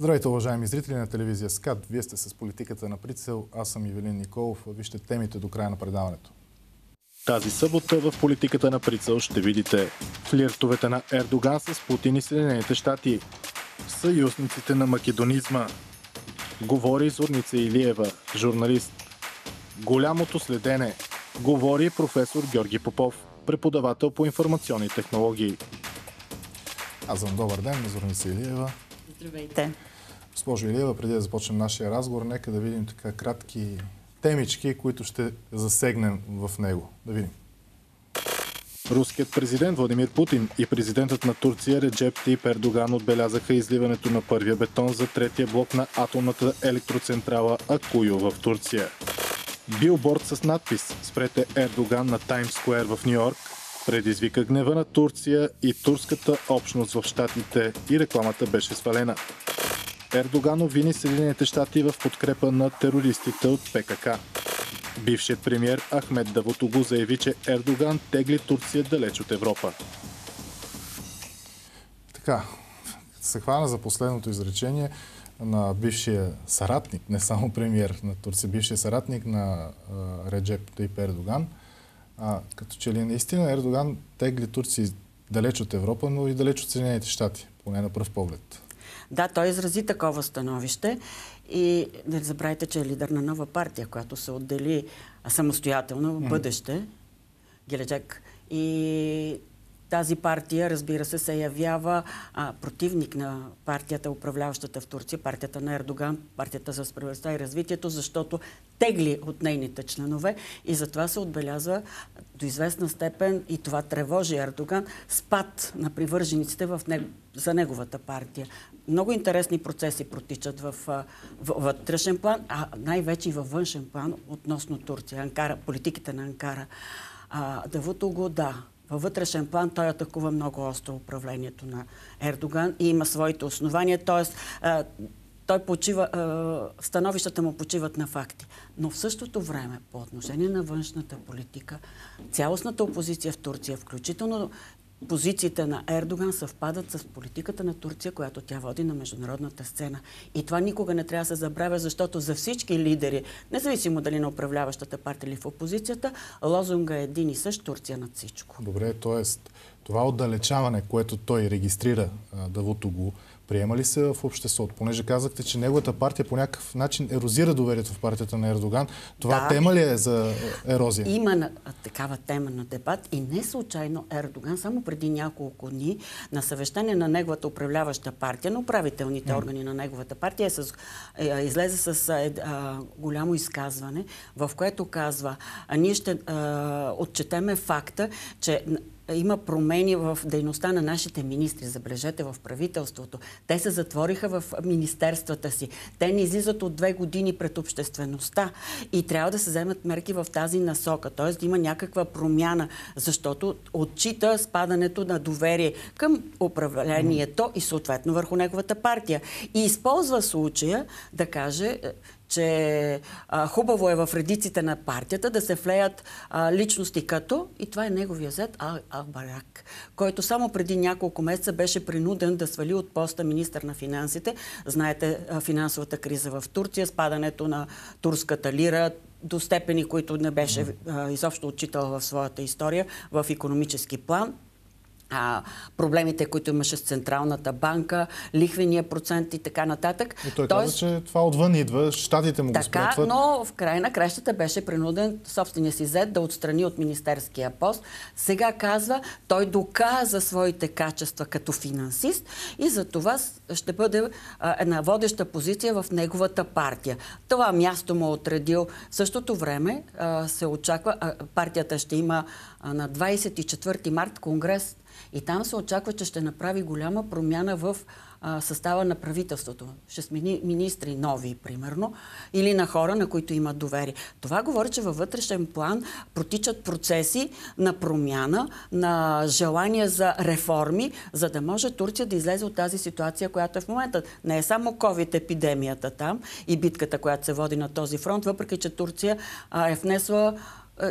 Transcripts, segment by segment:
Здравейте, уважаеми зрители на телевизия СКАД. Вие сте с политиката на прицел. Аз съм Ивелин Николов. Вижте темите до края на предаването. Тази събота в политиката на прицел ще видите флиртовете на Ердоган с Путин и Съединените щати, съюзниците на македонизма, говори Зорница Илиева, журналист, голямото следене, говори професор Георги Попов, преподавател по информационни технологии. Аз съм добър ден, Зорница Илиева. Здравейте. Госпожо Илиева, преди да започнем нашия разговор, нека да видим така кратки темички, които ще засегнем в него. Да видим. Руският президент Владимир Путин и президентът на Турция Реджеп Тип Ердоган отбелязаха изливането на първия бетон за третия блок на атомната електроцентрала Акую в Турция. Билборд с надпис «Спрете Ердоган на Таймс Скуер в Нью Йорк» предизвика гнева на Турция и турската общност в щатите и рекламата беше свалена. Ердоган обвини Съединените щати в подкрепа на терористите от ПКК. Бившият премьер Ахмед Давутоглу заяви, че Ердоган тегли Турция далеч от Европа. Така, се хвана за последното изречение на бившия саратник, не само премьер на Турция, бившия саратник на Реджеп Тайп Ердоган, а, като че ли наистина Ердоган тегли Турция далеч от Европа, но и далеч от Съединените щати, поне на пръв поглед. Да, той изрази такова становище и не забравяйте, че е лидер на нова партия, която се отдели самостоятелно в бъдеще. Гелечек. И тази партия, разбира се, се явява а, противник на партията, управляващата в Турция, партията на Ердоган, партията за справедливостта и развитието, защото тегли от нейните членове и затова се отбелязва до известна степен, и това тревожи Ердоган, спад на привържениците в него, за неговата партия. Много интересни процеси протичат в, в вътрешен план, а най-вече и във външен план относно Турция, Анкара, политиките на Анкара. А, го, да, във вътрешен план той атакува много остро управлението на Ердоган и има своите основания. Тоест, той почива, становищата му почиват на факти. Но в същото време, по отношение на външната политика, цялостната опозиция в Турция, включително позициите на Ердоган съвпадат с политиката на Турция, която тя води на международната сцена. И това никога не трябва да се забравя, защото за всички лидери, независимо дали на управляващата партия или в опозицията, лозунга е един и същ Турция над всичко. Добре, т.е. Това отдалечаване, което той регистрира, Давуто го приема ли се в обществото? Понеже казахте, че неговата партия по някакъв начин ерозира доверието в партията на Ердоган. Това да, тема ли е за е, ерозия? Има такава тема на дебат и не случайно Ердоган само преди няколко дни на съвещание на неговата управляваща партия, на управителните органи на неговата партия, е с, е, е излезе с е, голямо изказване, в което казва, ние ще отчетеме факта, че има промени в дейността на нашите министри, забележете, в правителството. Те се затвориха в министерствата си. Те не излизат от две години пред обществеността и трябва да се вземат мерки в тази насока. Т.е. да има някаква промяна, защото отчита спадането на доверие към управлението и съответно върху неговата партия. И използва случая да каже, че а, хубаво е в редиците на партията да се влеят а, личности като, и това е неговия зет, Албарак, който само преди няколко месеца беше принуден да свали от поста министър на финансите. Знаете, а, финансовата криза в Турция, спадането на турската лира, до степени, които не беше а, изобщо отчитал в своята история в економически план а, проблемите, които имаше с Централната банка, лихвения процент и така нататък. И той Тоест... каза, че това отвън идва, щатите му така, го Така, но в край на кращата беше принуден собствения си зет да отстрани от министерския пост. Сега казва, той доказа своите качества като финансист и за това ще бъде а, една водеща позиция в неговата партия. Това място му е отредил. В същото време а, се очаква, а, партията ще има а, на 24 март конгрес и там се очаква, че ще направи голяма промяна в а, състава на правителството. Ще смени министри нови, примерно, или на хора, на които имат доверие. Това говори, че във вътрешен план протичат процеси на промяна, на желание за реформи, за да може Турция да излезе от тази ситуация, която е в момента. Не е само COVID-епидемията там и битката, която се води на този фронт, въпреки че Турция а, е внесла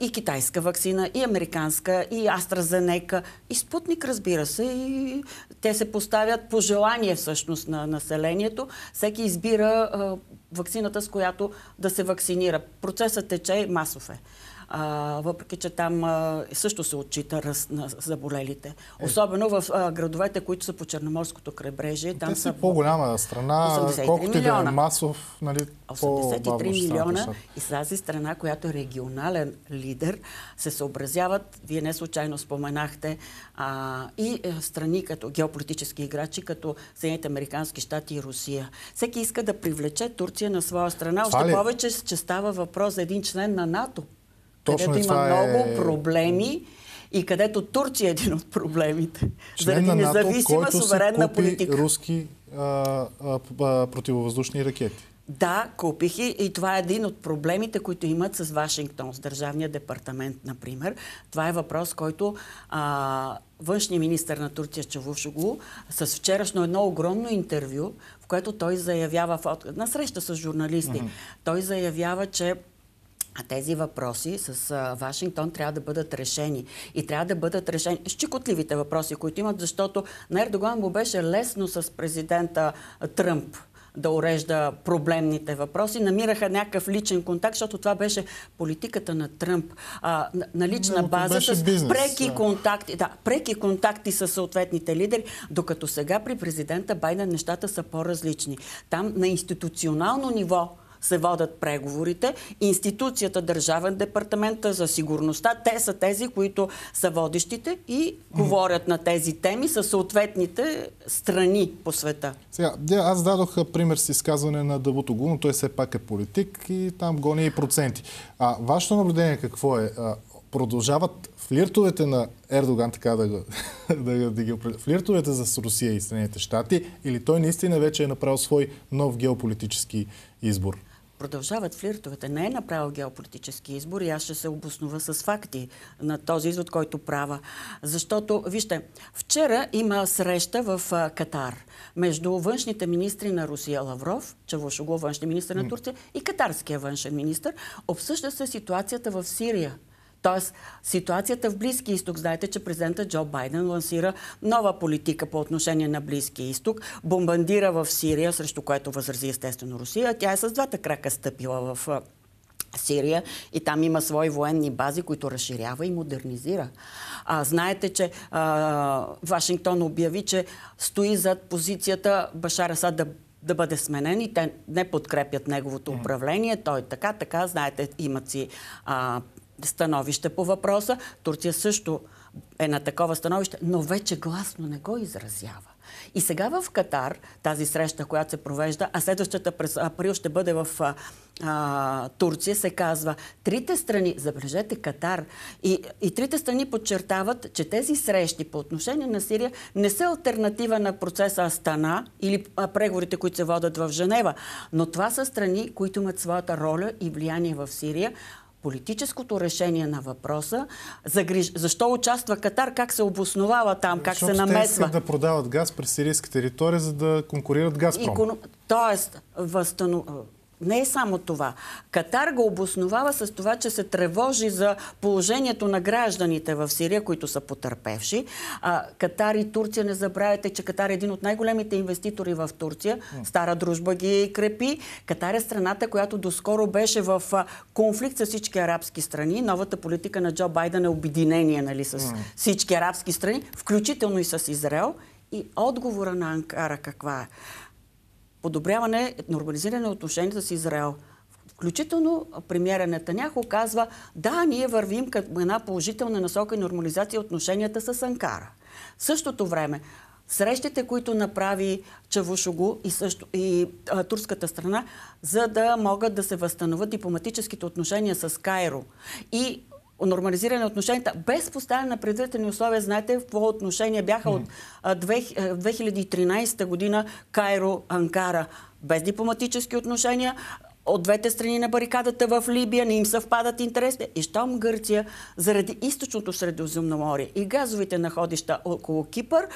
и китайска вакцина, и американска, и Астразенека. и Спутник, разбира се. И те се поставят по желание всъщност на населението. Всеки избира вакцината, с която да се вакцинира. Процесът тече масов е. А, въпреки, че там а, също се отчита ръст на заболелите. Е. Особено в а, градовете, които са по Черноморското крайбрежие. Там Те са по-голяма страна, колкото и да е масов. Нали, 83 милиона и с тази страна, която е регионален лидер, се съобразяват, вие не случайно споменахте, а, и е, страни като геополитически играчи, като Съединените Американски щати и Русия. Всеки иска да привлече Турция на своя страна, още е? повече, че става въпрос за един член на НАТО. Точно където има е много е... проблеми и където Турция е един от проблемите. Член заради на НАТО, независима който суверенна си купи политика. руски а, а, а, противовъздушни ракети. Да, купих и, и това е един от проблемите, които имат с Вашингтон, с Държавния департамент, например. Това е въпрос, който а, външния министр на Турция Чавушоглу с вчерашно едно огромно интервю, в което той заявява, на среща с журналисти, mm-hmm. той заявява, че а тези въпроси с а, Вашингтон трябва да бъдат решени. И трябва да бъдат решени щекотливите въпроси, които имат, защото на Ердоган му беше лесно с президента Тръмп да урежда проблемните въпроси. Намираха някакъв личен контакт, защото това беше политиката на Тръмп. А, на лична Но, база с бизнес, преки да. контакти. Да, преки контакти с съответните лидери, докато сега при президента Байден нещата са по-различни. Там на институционално ниво се водат преговорите. Институцията, Държавен департамент за сигурността, те са тези, които са водещите и говорят на тези теми с съответните страни по света. Сега, аз дадох пример с изказване на Дъбутогу, но той все пак е политик и там гони и проценти. А вашето наблюдение какво е? Продължават флиртовете на Ердоган, така да, го, да, да ги определя, флиртовете с Русия и Съединените щати, или той наистина вече е направил свой нов геополитически избор? продължават флиртовете. Не е направил геополитически избор и аз ще се обоснува с факти на този извод, който права. Защото, вижте, вчера има среща в Катар между външните министри на Русия Лавров, Чавушогло, външния министр на Турция, и катарския външен министр. Обсъжда се ситуацията в Сирия. Тоест, ситуацията в Близки изток, знаете, че президента Джо Байден лансира нова политика по отношение на Близки изток, бомбандира в Сирия, срещу което възрази естествено Русия. Тя е с двата крака стъпила в Сирия и там има свои военни бази, които разширява и модернизира. А, знаете, че а, Вашингтон обяви, че стои зад позицията Башара Сад да да бъде сменен и те не подкрепят неговото управление. Той е така, така, знаете, имат си а, становище по въпроса. Турция също е на такова становище, но вече гласно не го изразява. И сега в Катар, тази среща, която се провежда, а следващата през април ще бъде в а, а, Турция, се казва трите страни, забележете Катар, и, и трите страни подчертават, че тези срещи по отношение на Сирия не са альтернатива на процеса Астана или преговорите, които се водят в Женева, но това са страни, които имат своята роля и влияние в Сирия, политическото решение на въпроса, защо участва Катар, как се обосновава там, как се намесва. Те да продават газ през сирийска територия, за да конкурират Газпром. Икон... Тоест, възстанов не е само това. Катар го обосновава с това, че се тревожи за положението на гражданите в Сирия, които са потърпевши. А, Катар и Турция, не забравяйте, че Катар е един от най-големите инвеститори в Турция. Стара дружба ги крепи. Катар е страната, която доскоро беше в конфликт с всички арабски страни. Новата политика на Джо Байден е обединение нали, с всички арабски страни, включително и с Израел. И отговора на Анкара каква е? подобряване, нормализиране отношенията с Израел. Включително премиера Нетаняхо казва, да, ние вървим към една положителна насока и нормализация отношенията с Анкара. В същото време, срещите, които направи Чавушогу и, също, и а, турската страна, за да могат да се възстановят дипломатическите отношения с Кайро. И нормализиране на отношенията, без поставяне на предварителни условия, знаете, в какво отношение бяха от 2013 година Кайро, Анкара. Без дипломатически отношения, от двете страни на барикадата в Либия, не им съвпадат интересите. И щом Гърция, заради източното море и газовите находища около Кипър,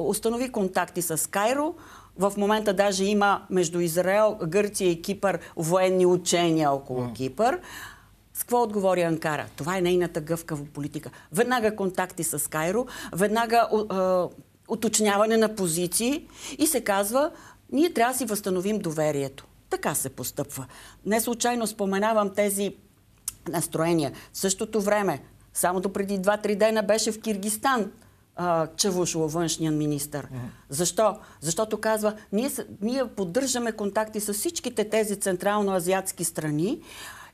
установи контакти с Кайро. В момента даже има между Израел, Гърция и Кипър военни учения около Кипър. С какво отговори Анкара? Това е нейната гъвкава политика. Веднага контакти с Кайро, веднага е, уточняване на позиции и се казва, ние трябва да си възстановим доверието. Така се постъпва. Не случайно споменавам тези настроения. В същото време, само до преди 2-3 дена беше в Киргистан Чавушло, външният министр. Защо? Защото казва, ние, ние поддържаме контакти с всичките тези централно-азиатски страни,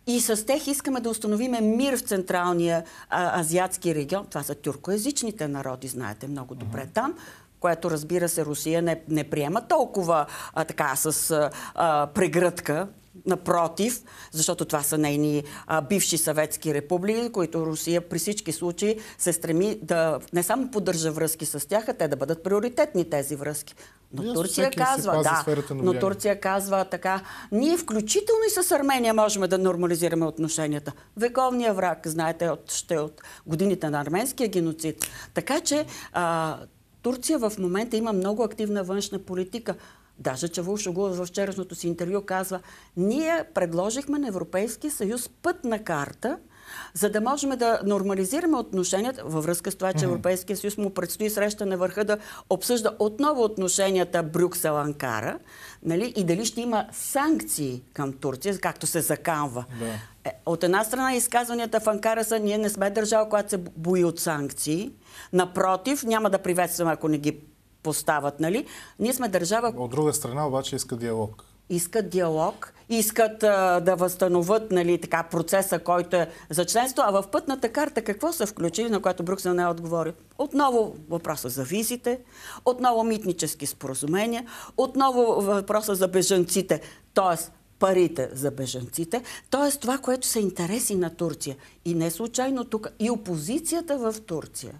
и с тях искаме да установиме мир в Централния а, азиатски регион. Това са тюркоязичните народи, знаете много добре там което разбира се Русия не, не приема толкова а, така с а, а, прегръдка, напротив, защото това са нейни а, бивши съветски републики, които Русия при всички случаи се стреми да не само поддържа връзки с тях, а те да бъдат приоритетни тези връзки. Но Ясно, Турция казва, да, но Турция казва така, ние включително и с Армения можем да нормализираме отношенията. Вековният враг, знаете, от, ще е от годините на арменския геноцид. Така че а, Турция в момента има много активна външна политика. Даже Чавул Шогулов във вчерашното си интервю казва, ние предложихме на Европейския съюз пътна карта – за да можем да нормализираме отношенията във връзка с това, че Европейския съюз му предстои среща на върха да обсъжда отново отношенията Брюксел-Анкара нали? и дали ще има санкции към Турция, както се заканва. Да. Е, от една страна изказванията в Анкара са ние не сме държава, която се бои от санкции. Напротив, няма да приветстваме, ако не ги поставят. Нали? Ние сме държава... От друга страна обаче иска диалог искат диалог, искат а, да възстановят нали, така, процеса, който е за членство. А в пътната карта какво са включили, на което Брюксел не е отговори? Отново въпроса за визите, отново митнически споразумения, отново въпроса за бежанците, т.е. парите за бежанците, т.е. това, което са интереси на Турция. И не случайно тук, и опозицията в Турция,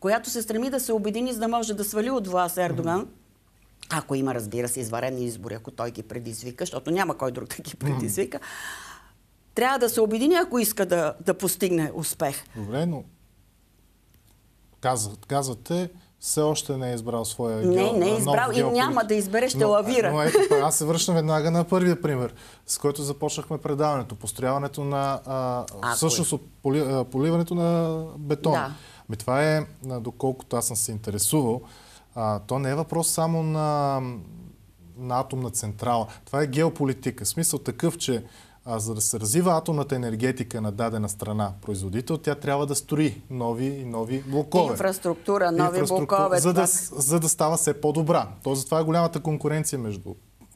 която се стреми да се обедини, за да може да свали от власт Ердоган, mm-hmm ако има, разбира се, изварени избори, ако той ги предизвика, защото няма кой друг да ги предизвика, трябва да се обедини, ако иска да, да постигне успех. Добре, но казвате, все още не е избрал своя не, Не, не е избрал и няма да избере, ще но, лавира. Но ето, аз се връщам веднага на първия пример, с който започнахме предаването. Построяването на... А, всъщност, поливането на бетон. Да. това е, доколкото аз съм се интересувал, а, то не е въпрос само на, на атомна централа. Това е геополитика. Смисъл такъв, че а, за да се развива атомната енергетика на дадена страна, производител, тя трябва да строи нови и нови блокове. Инфраструктура, нови Инфраструктура, блокове. За да, за да става все по-добра. Тоест, това е голямата конкуренция между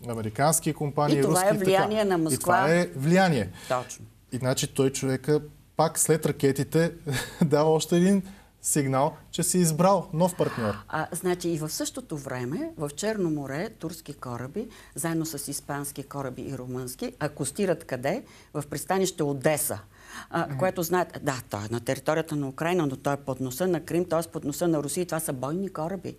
американски компании и, и е руски. И това е влияние така. на Москва. И това е влияние. Точно. Иначе той човека пак след ракетите дава още един сигнал, че си избрал нов партньор. А, значи и в същото време в Черно море турски кораби, заедно с испански кораби и румънски, акустират къде? В пристанище Одеса. А, mm. което знаят, да, той е на територията на Украина, но той е под носа на Крим, т.е. под носа на Русия. Това са бойни кораби.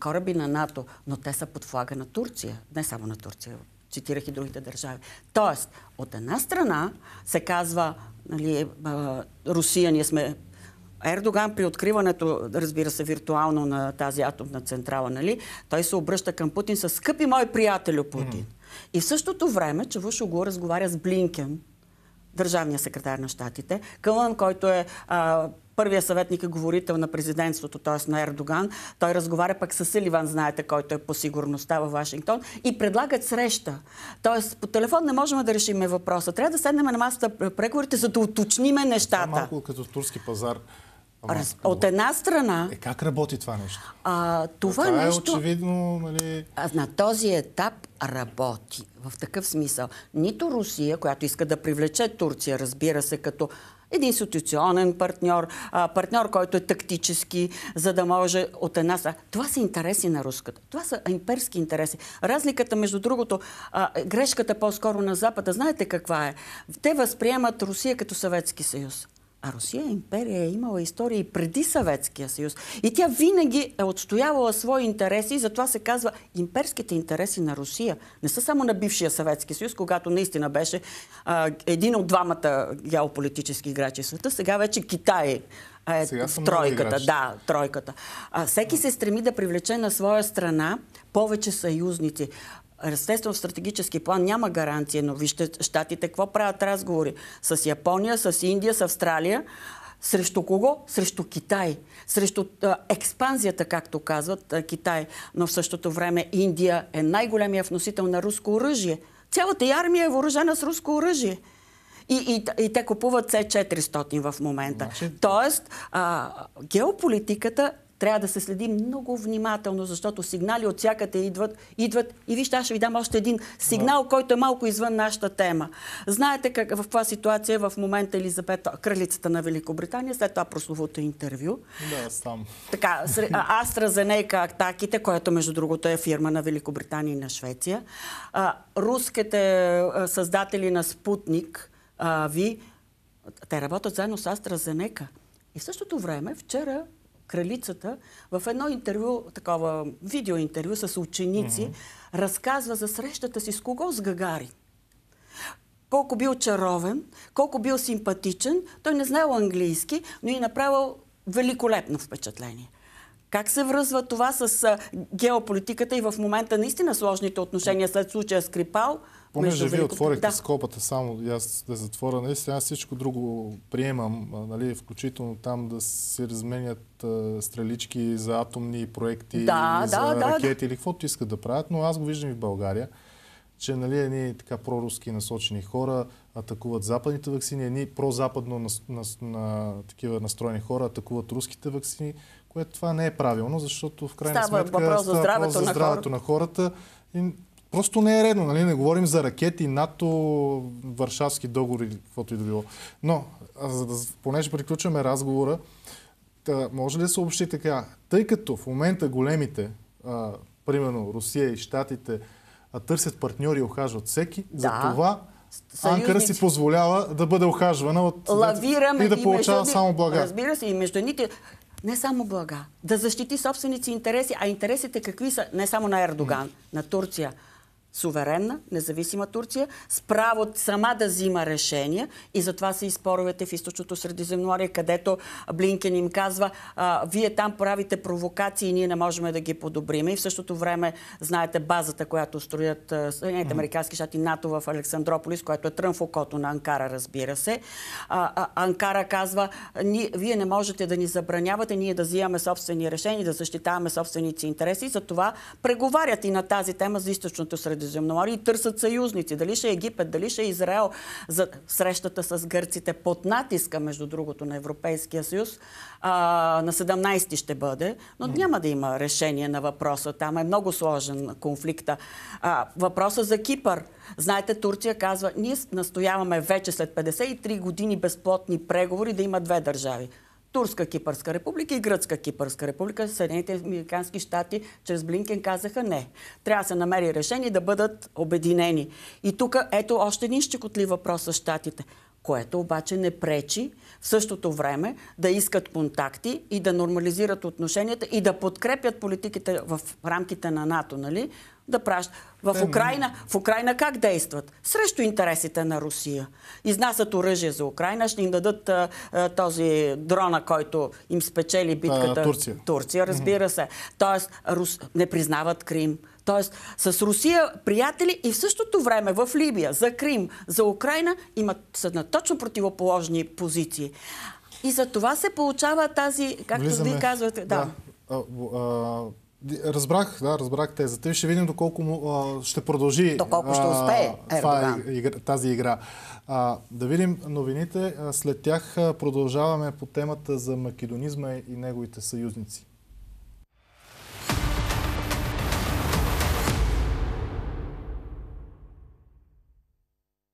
Кораби на НАТО, но те са под флага на Турция. Не само на Турция, цитирах и другите държави. Тоест, от една страна се казва, нали, Русия, ние сме Ердоган при откриването, разбира се, виртуално на тази атомна централа, нали, той се обръща към Путин с скъпи мой приятелю Путин. Mm-hmm. И в същото време го разговаря с Блинкен, държавния секретар на щатите, Кълън, който е а, първия съветник и говорител на президентството, т.е. на Ердоган. Той разговаря пък с Силиван, знаете, който е по сигурността във Вашингтон и предлагат среща. Т.е. по телефон не можем да решим въпроса. Трябва да седнем на масата преговорите, за да уточниме нещата. Това е малко като турски пазар. Раз... От една страна... Е, как работи това нещо? А, това, това е нещо... е очевидно... Нали... А, на този етап работи. В такъв смисъл. Нито Русия, която иска да привлече Турция, разбира се, като един институционен партньор, а, партньор, който е тактически, за да може от една страна. Това са интереси на руската. Това са имперски интереси. Разликата, между другото, а, грешката по-скоро на Запада, знаете каква е? Те възприемат Русия като Съветски съюз. А Русия империя е имала история и преди Съветския съюз. И тя винаги е отстоявала свои интереси и затова се казва имперските интереси на Русия. Не са само на бившия Съветски съюз, когато наистина беше а, един от двамата геополитически играчи в света. Сега вече Китай е Сега в тройката. Да, тройката. А, всеки се стреми да привлече на своя страна повече съюзници. Естествено, в стратегически план няма гаранция, но вижте щатите какво правят разговори с Япония, с Индия, с Австралия. Срещу кого? Срещу Китай. Срещу а, експанзията, както казват а, Китай. Но в същото време Индия е най-големия вносител на руско оръжие. Цялата и армия е въоръжена с руско оръжие. И, и, и те купуват с 400 в момента. Значи... Тоест, а, геополитиката трябва да се следи много внимателно, защото сигнали от всякъде идват, идват. И вижте, аз ще ви дам още един сигнал, който е малко извън нашата тема. Знаете как, в каква ситуация е в момента Елизабета, кралицата на Великобритания, след това прословото интервю. Да, там. Така, AstraZeneca Актаките, което между другото е фирма на Великобритания и на Швеция. А, руските създатели на Спутник а, ви, те работят заедно с Зенека. И в същото време, вчера кралицата, в едно интервю, такова видеоинтервю с ученици, mm -hmm. разказва за срещата си с кого? С Гагарин. Колко бил чаровен, колко бил симпатичен. Той не знаел английски, но и направил великолепно впечатление. Как се връзва това с геополитиката и в момента наистина сложните отношения след случая с Крипал? Понеже вие отворихте да. скопата само и аз да затворя, наистина аз всичко друго приемам, нали, включително там да се разменят а, стрелички за атомни проекти, да, за да, ракети да, или каквото искат да правят, но аз го виждам и в България че нали, едни така проруски насочени хора атакуват западните вакцини, едни прозападно на, на, на, такива настроени хора атакуват руските вакцини което това не е правилно, защото в крайна става сметка въпрос за здравето, за здравето на, хората. на хората. И просто не е редно, нали? Не говорим за ракети, НАТО, Варшавски договор или каквото и да било. Но, за да, понеже приключваме разговора, да, може ли да се общи така? Тъй като в момента големите, а, примерно Русия и Штатите, а търсят партньори и охажват всеки, да. за това Съюзници. Анкара си позволява да бъде охажвана от... Лавираме и да получава между... само блага. Разбира се, и между нити не само блага, да защити собственици интереси, а интересите какви са не само на Ердоган, на Турция, суверенна, независима Турция, с право сама да взима решения и затова се изпоровете в източното Средиземнорие, където Блинкен им казва, вие там правите провокации и ние не можем да ги подобриме. И в същото време, знаете, базата, която строят Съединените американски щати НАТО в Александрополис, което е трън в окото на Анкара, разбира се. Анкара казва, вие не можете да ни забранявате, ние да взимаме собствени решения, да защитаваме собственици интереси. И преговарят и на тази тема за източното Средиземнорие Средиземноморие и търсят съюзници. Дали ще е Египет, дали ще е Израел за срещата с гърците под натиска, между другото, на Европейския съюз. А, на 17 ще бъде, но няма да има решение на въпроса. Там е много сложен конфликта. А, въпроса за Кипър. Знаете, Турция казва, ние настояваме вече след 53 години безплотни преговори да има две държави. Турска Кипърска република и Гръцка Кипърска република. Съединените американски щати чрез Блинкен казаха не. Трябва да се намери решение да бъдат обединени. И тук ето още един щекотлив въпрос с щатите което обаче не пречи в същото време да искат контакти и да нормализират отношенията и да подкрепят политиките в рамките на НАТО, нали? да пращат. В ами. Украина, в Украина как действат? Срещу интересите на Русия. Изнасят оръжие за Украина, ще им дадат а, а, този дрона, който им спечели битката. А, Турция. Турция, разбира се. Тоест, Рус... не признават Крим. Тоест, с Русия приятели и в същото време в Либия, за Крим, за Украина имат са на точно противоположни позиции. И за това се получава тази, както Влизаме. вие казвате, да. да. Разбрах, да, разбрах тезата и ще видим доколко а, ще продължи доколко ще успее а, е, това, игра, тази игра. А, да видим новините. След тях продължаваме по темата за македонизма и неговите съюзници.